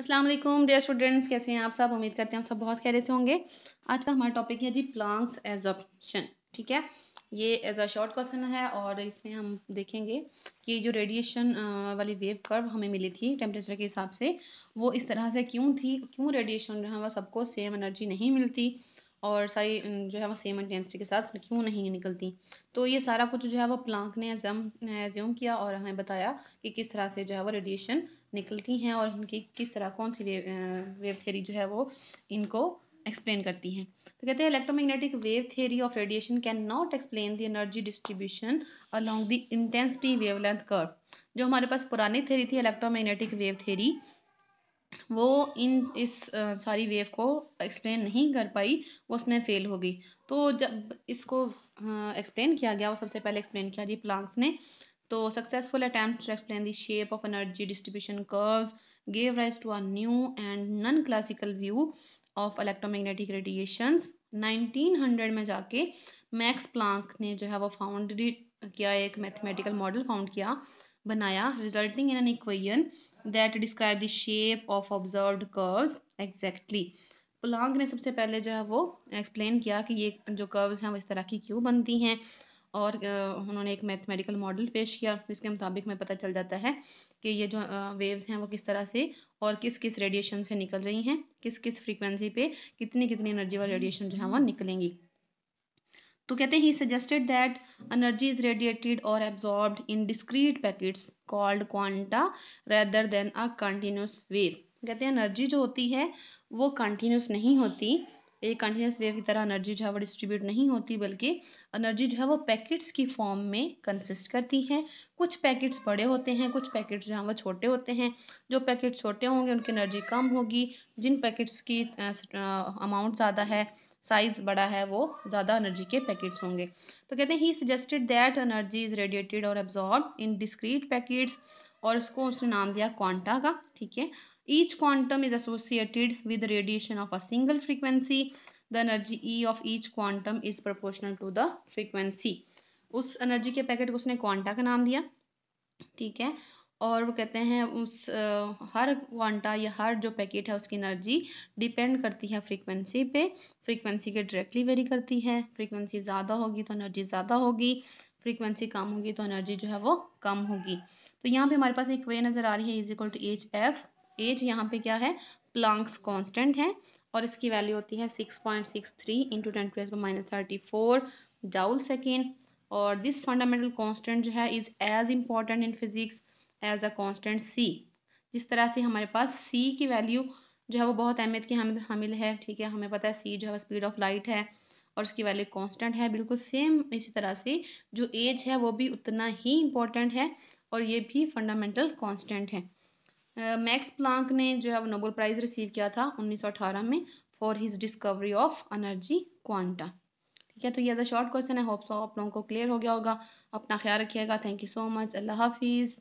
Aslam dear students कैसे हैं आप सब उम्मीद करते हैं आप सब बहुत खैर से होंगे आज का हमारा टॉपिक है जी प्लांक्स एज ऑप्शन ठीक है ये एज अ शॉर्ट क्वेश्चन है और इसमें हम देखेंगे कि जो रेडिएशन वाली वेव कर्व हमें मिली थी टेम्परेचर के हिसाब से वो इस तरह से क्यों थी क्यों रेडिएशन जो है वह सबको सेम एनर्जी नहीं मिलती और सारी जो है वो सेम इंटेंसिटी के साथ क्यों नहीं निकलती तो ये सारा कुछ जो है वो प्लांक ने एजम एज्यूम किया और हमें बताया कि किस तरह से जो है वो रेडिएशन निकलती हैं और इनकी किस तरह कौन सी वेव वेव थेरी जो है वो इनको एक्सप्लेन करती हैं तो कहते हैं electromagnetic wave theory of radiation cannot explain the energy distribution along the intensity wavelength curve जो हमारे पास पुरानी थेरी थी इलेक्ट्रोमैग्नेटिक वेव थेरी वो इन इस सारी वेव को एक्सप्लेन नहीं कर पाई वो उसमें फेल हो गई तो जब इसको एक्सप्लेन किया गया वो सबसे पहले एक्सप्लेन किया जी प्लांक्स ने तो successful attempt to explain the shape of energy distribution curves gave rise to a and and classical view of of electromagnetic nineteen 1900 में जाके मैक्स प्लांक ने जो है वो फाउंड किया एक मैथमेटिकल मॉडल फाउंड किया बनाया resulting in an equation that describe the shape of observe curves exactly Planck ने सबसे पहले जो है वो एक्सप्लेन किया कि ये जो कर्व्स हैं वो इस तरह की क्यों बनती हैं और उन्होंने एक मैथमेटिकल मॉडल पेश किया जिसके मुताबिक हमें पता चल जाता है कि ये जो वेव्स हैं वो किस तरह से और किस किस रेडिएशन से निकल रही हैं किस किस फ्रीक्वेंसी पे कितनी कितनी एनर्जी वाली रेडिएशन जो है वो निकलेंगी तो कहते हैं suggested that energy is radiated और absorb in discrete packets called quanta rather than a continuous wave कहते हैं एनर्जी जो होती है वो कंटिन्यूस नहीं होती ये कंटिन्यूस वेव की तरह एनर्जी जो है वो डिस्ट्रीब्यूट नहीं होती बल्कि एनर्जी जो है वो पैकेट्स की फॉर्म में कंसिस्ट करती है कुछ पैकेट्स बड़े होते हैं कुछ पैकेट्स जो है वो छोटे होते हैं जो पैकेट छोटे होंगे उनकी एनर्जी कम होगी जिन पैकेट्स की अमाउंट ज़्यादा है साइज बड़ा है वो ज़्यादा एनर्जी के पैकेट्स होंगे तो कहते हैं he suggested that energy is radiated और एब्जॉर्ब इन डिस्क्रीट पैकेट्स और इसको उसने नाम दिया क्वांटा का ठीक है Each quantum is associated with the radiation of a single frequency. The energy E of each quantum is proportional to the frequency. उस एनर्जी के पैकेट को उसने क्वांटा का नाम दिया ठीक है और वो कहते हैं उस आ, हर क्वांटा या हर जो पैकेट है उसकी एनर्जी डिपेंड करती है फ्रीक्वेंसी पे फ्रीक्वेंसी के डायरेक्टली वेरी करती है फ्रीक्वेंसी ज़्यादा होगी तो एनर्जी ज़्यादा होगी फ्रीक्वेंसी कम होगी तो एनर्जी जो है वो कम होगी तो यहाँ पे हमारे पास एक वे नज़र आ रही है is equal to H F as यहाँ पे क्या है प्लांक्स कांस्टेंट है और इसकी वैल्यू होती है 6.63 point six three into ten to minus thirty four joule second और दिस फंडामेंटल कांस्टेंट जो है is as important in physics as the constant C जिस तरह से हमारे पास सी की वैल्यू जो है वो बहुत अहमियत की हमें हामिल है ठीक है हमें पता है सी जो है स्पीड ऑफ लाइट है और उसकी वैल्यू कांस्टेंट है बिल्कुल सेम इसी तरह से जो एज है वो भी उतना ही इम्पॉर्टेंट है और ये भी फंडामेंटल कांस्टेंट है मैक्स प्लांक ने जो है वो नोबल प्राइज़ रिसीव किया था 1918 में for his discovery of energy quanta ठीक है तो ये अ शॉर्ट क्वेश्चन है होप्स आप लोगों को क्लियर हो गया होगा अपना ख्याल रखिएगा थैंक यू सो मच अल्लाह हाफिज़